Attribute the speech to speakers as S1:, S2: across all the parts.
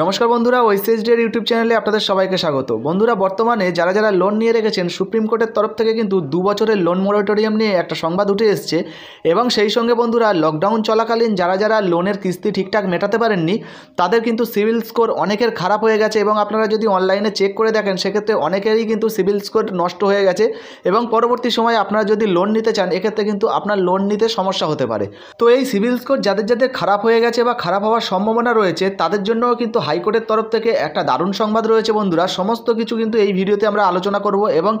S1: নমস্কার বন্ধুরা ওইসিএস ডির ইউটিউব চ্যানেলে আপনাদের সবাইকে স্বাগত বন্ধুরা বর্তমানে যারা যারা লোন নিয়ে রেখেছেন সুপ্রিম কোর্টের তরফ থেকে কিন্তু দু বছরের লোন মরাটোরিয়াম নিয়ে একটা সংবাদ উঠে এসছে এবং সেই সঙ্গে বন্ধুরা লকডাউন চলাকালীন যারা যারা লোনের কিস্তি ঠিকঠাক মেটাতে পারেননি তাদের কিন্তু সিভিল স্কোর অনেকের খারাপ হয়ে গেছে এবং আপনারা যদি অনলাইনে চেক করে দেখেন সেক্ষেত্রে অনেকেরই কিন্তু সিভিল স্কোর নষ্ট হয়ে গেছে এবং পরবর্তী সময়ে আপনারা যদি লোন নিতে চান এক্ষেত্রে কিন্তু আপনার লোন নিতে সমস্যা হতে পারে তো এই সিভিল স্কোর যাদের যাদের খারাপ হয়ে গেছে বা খারাপ হওয়ার সম্ভাবনা রয়েছে তাদের জন্যও কিন্তু হাইকোর্টের তরফ থেকে একটা দারুণ সংবাদ রয়েছে বন্ধুরা সমস্ত কিছু কিন্তু এই ভিডিওতে আমরা আলোচনা করব এবং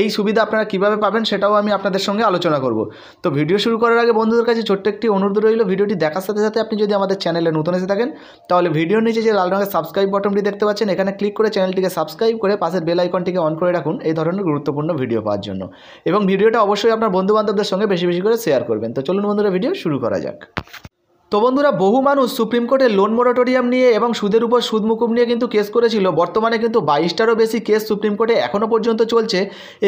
S1: এই সুবিধা আপনারা কিভাবে পাবেন সেটাও আমি আপনাদের সঙ্গে আলোচনা করব তো ভিডিও শুরু করার আগে বন্ধুদের কাছে ছোট্ট একটি অনুরোধ রইল ভিডিওটি দেখার সাথে সাথে আপনি যদি আমাদের চ্যানেলে নতুন এসে থাকেন তাহলে ভিডিও নিচে যে লাল রঙের সাবস্ক্রাইব বটনটি দেখতে পাচ্ছেন এখানে ক্লিক করে চ্যানেলটিকে সাবস্ক্রাইব করে পাশের বেল আইকনটিকে অন করে রাখুন এই ধরনের গুরুত্বপূর্ণ ভিডিও পাওয়ার জন্য এবং ভিডিওটা অবশ্যই আপনার বন্ধুবান্ধবদের সঙ্গে বেশি বেশি করে শেয়ার করবেন তো চলুন বন্ধুরা ভিডিও শুরু করা যাক তো বন্ধুরা বহু মানুষ সুপ্রিম কোর্টের লোন মোরাটোরিয়াম নিয়ে এবং সুদের উপর সুদ মুকুব নিয়ে কিন্তু কেস করেছিল বর্তমানে কিন্তু বাইশটারও বেশি কেস সুপ্রিম কোর্টে এখনও পর্যন্ত চলছে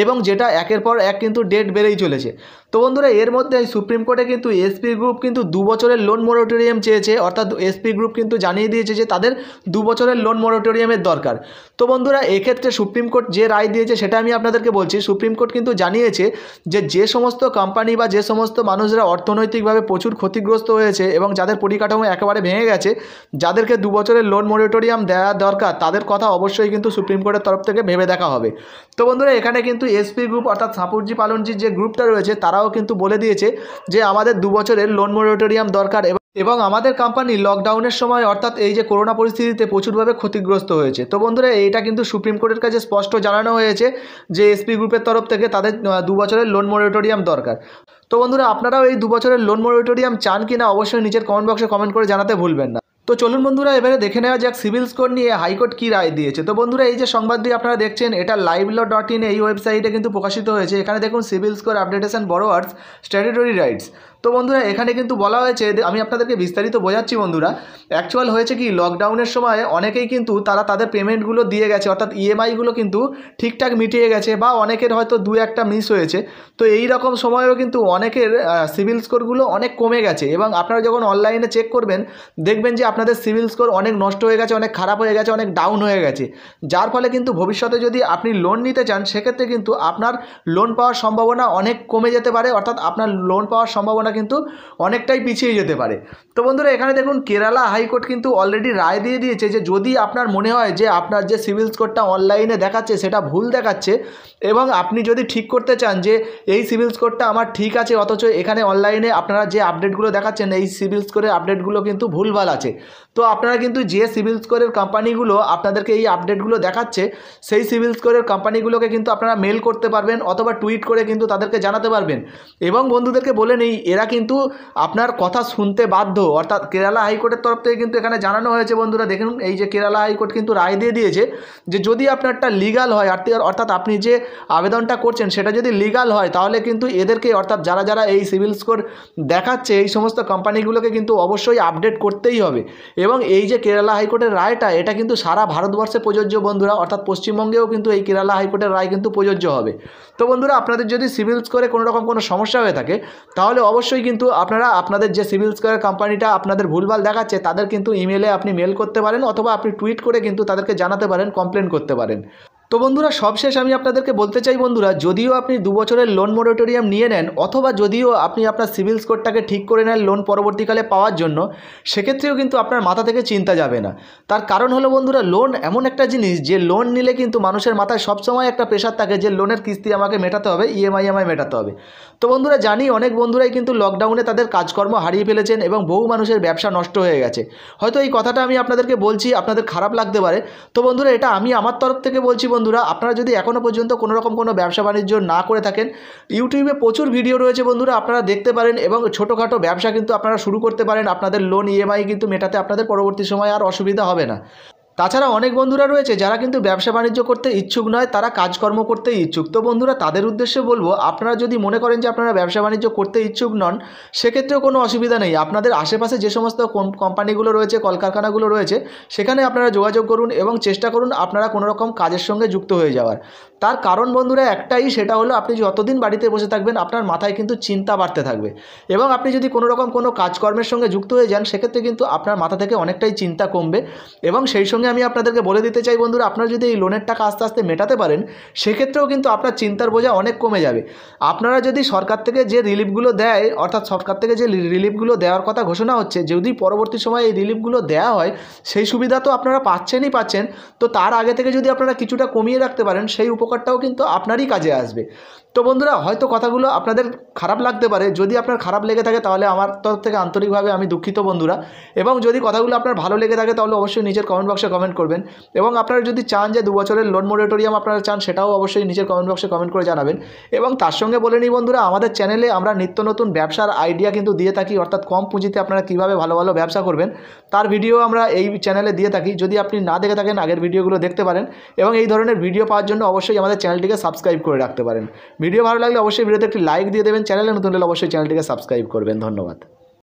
S1: এবং যেটা একের পর এক কিন্তু ডেট বেড়েই চলেছে তো বন্ধুরা এর মধ্যে সুপ্রিম কোর্টে কিন্তু এসপি গ্রুপ কিন্তু দু বছরের লোন মরাটোরিয়াম চেয়েছে অর্থাৎ এসপি গ্রুপ কিন্তু জানিয়ে দিয়েছে যে তাদের দু বছরের লোন মরাটোরিয়ামের দরকার তো বন্ধুরা এক্ষেত্রে সুপ্রিম কোর্ট যে রায় দিয়েছে সেটা আমি আপনাদেরকে বলছি সুপ্রিম কোর্ট কিন্তু জানিয়েছে যে যে সমস্ত কোম্পানি বা যে সমস্ত মানুষরা অর্থনৈতিকভাবে প্রচুর ক্ষতিগ্রস্ত হয়েছে এবং যাদের পরিকাঠামো একেবারে ভেঙে গেছে যাদেরকে দু বছরের লোন মরিটোরিয়াম দেওয়া দরকার তাদের কথা অবশ্যই কিন্তু সুপ্রিম কোর্টের তরফ থেকে ভেবে দেখা হবে তো বন্ধুরা এখানে কিন্তু এসপি গ্রুপ অর্থাৎ সাপুরজি পালনজির যে গ্রুপটা রয়েছে তারাও তারাও কিন্তু বলে দিয়েছে যে আমাদের দু বছরের লোন মোরেটোরিয়াম দরকার এবং আমাদের কোম্পানি লকডাউনের সময় অর্থাৎ এই যে করোনা পরিস্থিতিতে প্রচুরভাবে ক্ষতিগ্রস্ত হয়েছে তো বন্ধুরা এইটা কিন্তু সুপ্রিম কোর্টের কাছে স্পষ্ট জানানো হয়েছে যে এসপি গ্রুপের তরফ থেকে তাদের দু বছরের লোন মোরেটোরিয়াম দরকার তো বন্ধুরা আপনারাও এই দু বছরের লোন মোরেটোরিয়াম চান কিনা অবশ্যই নিচের কমেন্ট বক্সে কমেন্ট করে জানাতে ভুলবেন না তো চলুন বন্ধুরা এবারে দেখে নেওয়া যাক সিভিল স্কোর নিয়ে হাইকোর্ট কী রায় দিয়েছে তো বন্ধুরা এই যে সংবাদটি আপনারা দেখছেন এটা লাইভ ল ডট ইন এই ওয়েবসাইটে কিন্তু প্রকাশিত হয়েছে এখানে দেখুন CIBIL score updation borrowers statutory rights তো বন্ধুরা এখানে কিন্তু বলা হয়েছে আমি আপনাদেরকে বিস্তারিত বোঝাচ্ছি বন্ধুরা অ্যাকচুয়াল হয়েছে কি লকডাউনের সময় অনেকেই কিন্তু তারা তাদের পেমেন্টগুলো দিয়ে গেছে অর্থাৎ ইএমআইগুলো e কিন্তু ঠিকঠাক মিটিয়ে গেছে বা অনেকের হয়তো দু একটা মিস হয়েছে তো এই রকম সময়েও কিন্তু অনেকের সিভিল স্কোরগুলো অনেক কমে গেছে এবং আপনারা যখন অনলাইনে চেক করবেন দেখবেন যে আপনাদের সিভিল স্কোর অনেক নষ্ট হয়ে গেছে অনেক খারাপ হয়ে গেছে অনেক ডাউন হয়ে গেছে যার ফলে কিন্তু ভবিষ্যতে যদি আপনি লোন নিতে চান সেক্ষেত্রে কিন্তু আপনার লোন পাওয়ার সম্ভাবনা অনেক কমে যেতে পারে অর্থাৎ আপনার লোন পাওয়ার সম্ভাবনা কিন্তু অনেকটাই পিছিয়ে যেতে পারে তো বন্ধুরা এখানে দেখুন কেরালা হাইকোর্ট কিন্তু অলরেডি রায় দিয়ে দিয়েছে যে যদি আপনার মনে হয় যে আপনার যে সিভিল স্কোরটা অনলাইনে দেখাচ্ছে সেটা ভুল দেখাচ্ছে এবং আপনি যদি ঠিক করতে চান যে এই সিভিল স্কোরটা আমার ঠিক আছে অথচ এখানে অনলাইনে আপনারা যে আপডেটগুলো দেখাচ্ছেন এই সিভিল স্কোরের আপডেটগুলো কিন্তু ভুলভাল আছে তো আপনারা কিন্তু যে সিভিল স্কোরের কোম্পানিগুলো আপনাদেরকে এই আপডেটগুলো দেখাচ্ছে সেই সিভিল স্কোরের কোম্পানিগুলোকে কিন্তু আপনারা মেল করতে পারবেন অথবা টুইট করে কিন্তু তাদেরকে জানাতে পারবেন এবং বন্ধুদেরকে বলে নেই এরা কিন্তু আপনার কথা শুনতে বাধ্য অর্থাৎ কেরালা হাইকোর্টের তরফ থেকে কিন্তু এখানে জানানো হয়েছে বন্ধুরা দেখুন এই যে কেরালা হাইকোর্ট কিন্তু রায় দিয়ে দিয়েছে যে যদি আপনারটা লিগাল হয় আর অর্থাৎ আপনি যে আবেদনটা করছেন সেটা যদি লিগাল হয় তাহলে কিন্তু এদেরকে অর্থাৎ যারা যারা এই সিভিল স্কোর দেখাচ্ছে এই সমস্ত কোম্পানিগুলোকে কিন্তু অবশ্যই আপডেট করতেই হবে এবং এই যে কেরালা হাইকোর্টের রায়টা এটা কিন্তু সারা ভারতবর্ষে প্রযোজ্য বন্ধুরা অর্থাৎ পশ্চিমবঙ্গেও কিন্তু এই কেরালা হাইকোর্টের রায় কিন্তু প্রযোজ্য হবে তো বন্ধুরা আপনাদের যদি সিভিল স্কোরে কোনো রকম কোনো সমস্যা হয়ে থাকে তাহলে অবশ্যই অবশ্যই কিন্তু আপনারা আপনাদের যে সিভিল স্কোয়ার কোম্পানিটা আপনাদের ভুলভাল দেখাচ্ছে তাদের কিন্তু ইমেলে আপনি মেল করতে পারেন অথবা আপনি টুইট করে কিন্তু তাদেরকে জানাতে পারেন কমপ্লেন করতে পারেন তো বন্ধুরা সবশেষ আমি আপনাদেরকে বলতে চাই বন্ধুরা যদিও আপনি দু বছরের লোন মোরেটোরিয়াম নিয়ে নেন অথবা যদিও আপনি আপনার সিভিল স্কোরটাকে ঠিক করে নেন লোন পরবর্তীকালে পাওয়ার জন্য সেক্ষেত্রেও কিন্তু আপনার মাথা থেকে চিন্তা যাবে না তার কারণ হলো বন্ধুরা লোন এমন একটা জিনিস যে লোন নিলে কিন্তু মানুষের মাথায় সবসময় একটা প্রেশার থাকে যে লোনের কিস্তি আমাকে মেটাতে হবে ইএমআই e আমায় মেটাতে হবে তো বন্ধুরা জানি অনেক বন্ধুরাই কিন্তু লকডাউনে তাদের কাজকর্ম হারিয়ে ফেলেছেন এবং বহু মানুষের ব্যবসা নষ্ট হয়ে গেছে হয়তো এই কথাটা আমি আপনাদেরকে বলছি আপনাদের খারাপ লাগতে পারে তো বন্ধুরা এটা আমি আমার তরফ থেকে বলছি বন্ধু বন্ধুরা আপনারা যদি এখনও পর্যন্ত কোনো রকম কোনো ব্যবসা বাণিজ্য না করে থাকেন ইউটিউবে প্রচুর ভিডিও রয়েছে বন্ধুরা আপনারা দেখতে পারেন এবং ছোটোখাটো ব্যবসা কিন্তু আপনারা শুরু করতে পারেন আপনাদের লোন ইএমআই কিন্তু মেটাতে আপনাদের পরবর্তী সময় আর অসুবিধা হবে না তাছাড়া অনেক বন্ধুরা রয়েছে যারা কিন্তু ব্যবসা বাণিজ্য করতে ইচ্ছুক নয় তারা কাজকর্ম করতে ইচ্ছুক তো বন্ধুরা তাদের উদ্দেশ্যে বলবো আপনারা যদি মনে করেন যে আপনারা ব্যবসা বাণিজ্য করতে ইচ্ছুক নন সেক্ষেত্রেও কোনো অসুবিধা নেই আপনাদের আশেপাশে যে সমস্ত কোম্পানিগুলো রয়েছে কলকারখানাগুলো রয়েছে সেখানে আপনারা যোগাযোগ করুন এবং চেষ্টা করুন আপনারা কোনো রকম কাজের সঙ্গে যুক্ত হয়ে যাওয়ার তার কারণ বন্ধুরা একটাই সেটা হলো আপনি যতদিন বাড়িতে বসে থাকবেন আপনার মাথায় কিন্তু চিন্তা বাড়তে থাকবে এবং আপনি যদি কোনো রকম কোনো কাজকর্মের সঙ্গে যুক্ত হয়ে যান সেক্ষেত্রে কিন্তু আপনার মাথা থেকে অনেকটাই চিন্তা কমবে এবং সেই সঙ্গে সঙ্গে আমি আপনাদেরকে বলে দিতে চাই বন্ধুরা আপনারা যদি এই লোনের টাকা আস্তে আস্তে মেটাতে পারেন সেক্ষেত্রেও কিন্তু আপনার চিন্তার বোঝা অনেক কমে যাবে আপনারা যদি সরকার থেকে যে রিলিফগুলো দেয় অর্থাৎ সরকার থেকে যে রিলিফগুলো দেওয়ার কথা ঘোষণা হচ্ছে যদি পরবর্তী সময় এই রিলিফগুলো দেওয়া হয় সেই সুবিধা তো আপনারা পাচ্ছেনই পাচ্ছেন তো তার আগে থেকে যদি আপনারা কিছুটা কমিয়ে রাখতে পারেন সেই উপকারটাও কিন্তু আপনারই কাজে আসবে তো বন্ধুরা হয়তো কথাগুলো আপনাদের খারাপ লাগতে পারে যদি আপনার খারাপ লেগে থাকে তাহলে আমার তরফ থেকে আন্তরিকভাবে আমি দুঃখিত বন্ধুরা এবং যদি কথাগুলো আপনার ভালো লেগে থাকে তাহলে অবশ্যই নিজের কমেন্ট বক্সে কমেন্ট করবেন এবং আপনারা যদি চান যে দু বছরের লোন মোরেটোরিয়াম আপনারা চান সেটাও অবশ্যই নিজের কমেন্ট বক্সে কমেন্ট করে জানাবেন এবং তার সঙ্গে বলে নিই বন্ধুরা আমাদের চ্যানেলে আমরা নিত্য নতুন ব্যবসার আইডিয়া কিন্তু দিয়ে থাকি অর্থাৎ কম পুঁজিতে আপনারা কীভাবে ভালো ভালো ব্যবসা করবেন তার ভিডিও আমরা এই চ্যানেলে দিয়ে থাকি যদি আপনি না দেখে থাকেন আগের ভিডিওগুলো দেখতে পারেন এবং এই ধরনের ভিডিও পাওয়ার জন্য অবশ্যই আমাদের চ্যানেলটিকে সাবস্ক্রাইব করে রাখতে পারেন ভিডিও ভালো লাগলে অবশ্যই ভিডিওতে একটি লাইক দিয়ে দেবেন চ্যানেলে নতুন হলে অবশ্যই চ্যানেলটিকে সাবস্ক্রাইব করবেন ধন্যবাদ